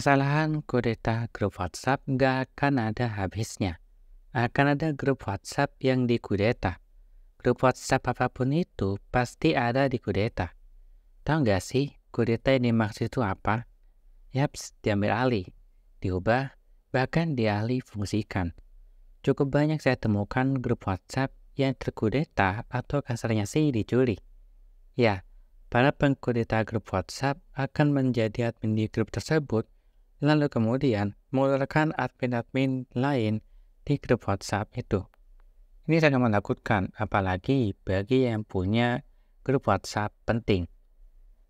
Permasalahan kudeta grup WhatsApp nggak akan ada habisnya. Akan ada grup WhatsApp yang dikudeta. Grup WhatsApp apapun itu pasti ada di kudeta. Tahu nggak sih kudeta ini maksud itu apa? Yaps, diambil alih, diubah, bahkan dialih fungsikan. Cukup banyak saya temukan grup WhatsApp yang terkudeta atau kasarnya sih dicuri. Ya, para pengkudeta grup WhatsApp akan menjadi admin di grup tersebut lalu kemudian mengeluarkan admin-admin lain di grup WhatsApp itu. Ini sangat menakutkan, apalagi bagi yang punya grup WhatsApp penting.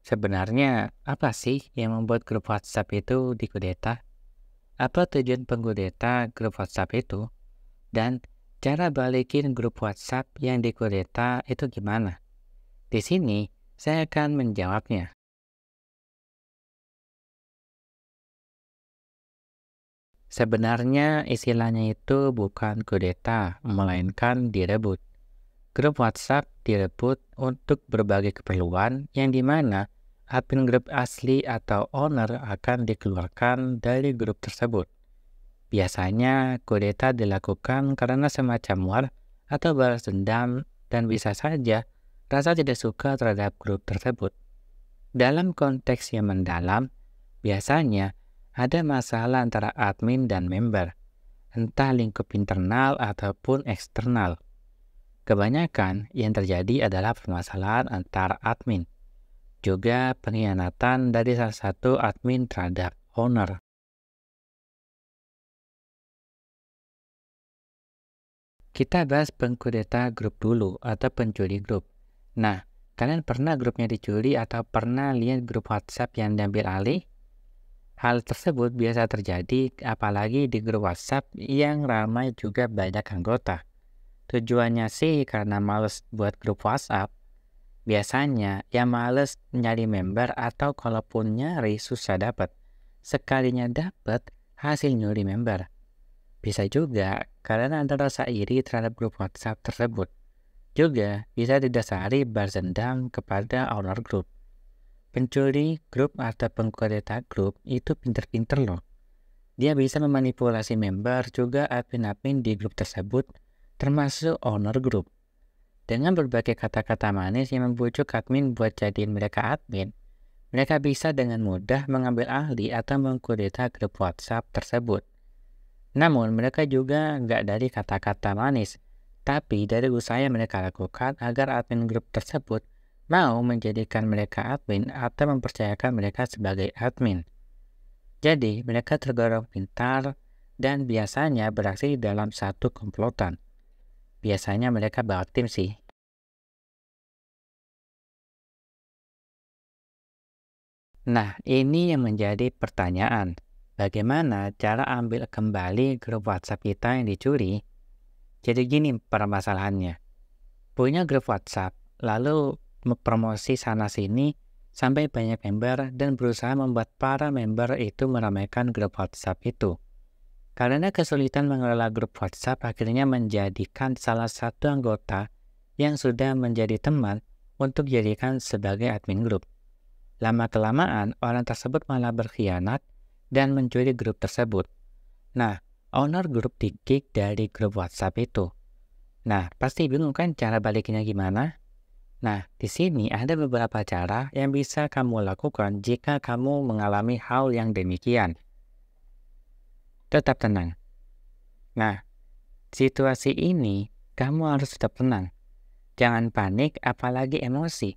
Sebenarnya, apa sih yang membuat grup WhatsApp itu dikudeta? Apa tujuan penggudeta grup WhatsApp itu? Dan cara balikin grup WhatsApp yang dikudeta itu gimana? Di sini, saya akan menjawabnya. Sebenarnya istilahnya itu bukan kudeta, melainkan direbut. Grup WhatsApp direbut untuk berbagai keperluan yang dimana admin grup asli atau owner akan dikeluarkan dari grup tersebut. Biasanya kudeta dilakukan karena semacam war atau balas dendam dan bisa saja rasa tidak suka terhadap grup tersebut. Dalam konteks yang mendalam, biasanya ada masalah antara admin dan member, entah lingkup internal ataupun eksternal. Kebanyakan yang terjadi adalah permasalahan antara admin, juga pengkhianatan dari salah satu admin terhadap owner. Kita bahas pengkudeta grup dulu atau pencuri grup. Nah, kalian pernah grupnya dicuri atau pernah lihat grup WhatsApp yang diambil alih? Hal tersebut biasa terjadi apalagi di grup WhatsApp yang ramai juga banyak anggota. Tujuannya sih karena males buat grup WhatsApp. Biasanya yang males nyari member atau kalaupun nyari susah dapat. Sekalinya dapat hasil nyuri member. Bisa juga karena ada rasa iri terhadap grup WhatsApp tersebut. Juga bisa didasari bar kepada owner grup pencuri grup atau pengkodeta grup itu pinter-pinter loh. Dia bisa memanipulasi member juga admin-admin di grup tersebut, termasuk owner grup. Dengan berbagai kata-kata manis yang membujuk admin buat jadiin mereka admin, mereka bisa dengan mudah mengambil ahli atau mengkudeta grup WhatsApp tersebut. Namun, mereka juga nggak dari kata-kata manis, tapi dari usaha yang mereka lakukan agar admin grup tersebut mau menjadikan mereka admin atau mempercayakan mereka sebagai admin. Jadi, mereka tergolong pintar dan biasanya beraksi dalam satu komplotan. Biasanya mereka bawa tim sih. Nah, ini yang menjadi pertanyaan. Bagaimana cara ambil kembali grup WhatsApp kita yang dicuri? Jadi gini permasalahannya. Punya grup WhatsApp, lalu mempromosi sana-sini sampai banyak member dan berusaha membuat para member itu meramaikan grup WhatsApp itu. Karena kesulitan mengelola grup WhatsApp akhirnya menjadikan salah satu anggota yang sudah menjadi teman untuk dijadikan sebagai admin grup. Lama-kelamaan, orang tersebut malah berkhianat dan mencuri grup tersebut. Nah, owner grup dikick dari grup WhatsApp itu. Nah, pasti bingung kan cara baliknya gimana? Nah, di sini ada beberapa cara yang bisa kamu lakukan jika kamu mengalami hal yang demikian. Tetap tenang. Nah, situasi ini kamu harus tetap tenang. Jangan panik apalagi emosi.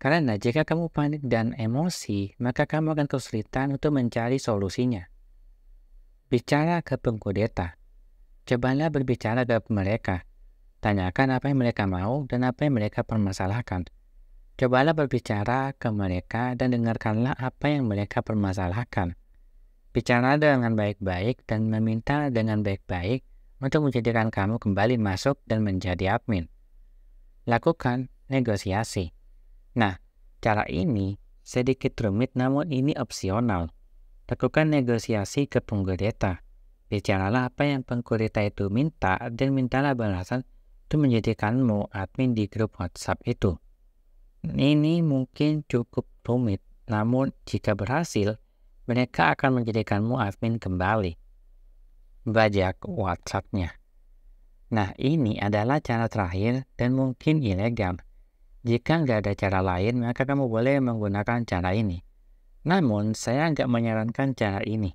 Karena jika kamu panik dan emosi, maka kamu akan kesulitan untuk mencari solusinya. Bicara ke pengkudeta. Cobalah berbicara ke mereka Tanyakan apa yang mereka mau dan apa yang mereka permasalahkan. Cobalah berbicara ke mereka dan dengarkanlah apa yang mereka permasalahkan. Bicara dengan baik-baik dan meminta dengan baik-baik untuk menjadikan kamu kembali masuk dan menjadi admin. Lakukan negosiasi. Nah, cara ini sedikit rumit namun ini opsional. Lakukan negosiasi ke penggurita. Bicaralah apa yang penggurita itu minta dan mintalah balasan itu menjadikanmu admin di grup WhatsApp itu. Ini mungkin cukup rumit, namun jika berhasil, mereka akan menjadikanmu admin kembali. Bajak WhatsApp-nya. Nah, ini adalah cara terakhir dan mungkin ilegal. Jika nggak ada cara lain, maka kamu boleh menggunakan cara ini. Namun, saya nggak menyarankan cara ini.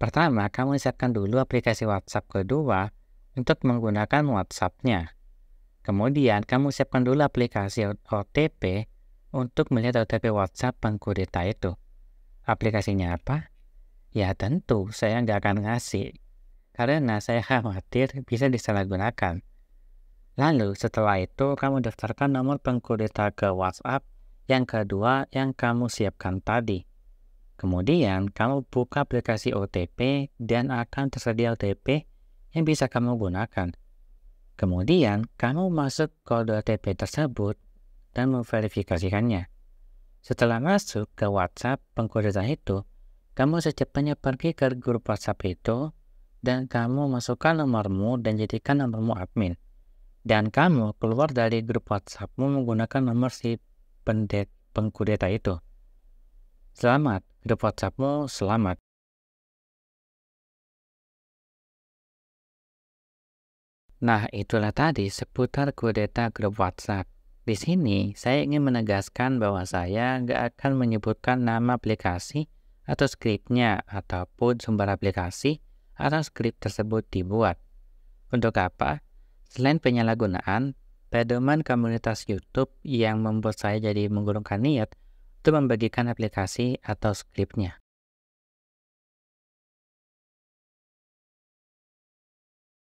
Pertama, kamu siapkan dulu aplikasi WhatsApp kedua untuk menggunakan WhatsApp-nya. Kemudian, kamu siapkan dulu aplikasi OTP untuk melihat OTP WhatsApp pengkudeta itu. Aplikasinya apa? Ya tentu, saya nggak akan ngasih. Karena saya khawatir bisa disalahgunakan. Lalu, setelah itu, kamu daftarkan nomor pengkudeta ke WhatsApp yang kedua yang kamu siapkan tadi. Kemudian, kamu buka aplikasi OTP dan akan tersedia OTP yang bisa kamu gunakan. Kemudian, kamu masuk kode OTP tersebut dan memverifikasikannya. Setelah masuk ke WhatsApp pengkodean itu, kamu secepatnya pergi ke grup WhatsApp itu dan kamu masukkan nomormu dan jadikan nomormu admin. Dan kamu keluar dari grup WhatsAppmu menggunakan nomor si pendek pengkudeta itu. Selamat, grup WhatsAppmu selamat. Nah, itulah tadi seputar kudeta grup WhatsApp. Di sini, saya ingin menegaskan bahwa saya nggak akan menyebutkan nama aplikasi atau skripnya ataupun sumber aplikasi atau skrip tersebut dibuat. Untuk apa? Selain penyalahgunaan, pedoman komunitas YouTube yang membuat saya jadi menggulungkan niat untuk membagikan aplikasi atau skripnya.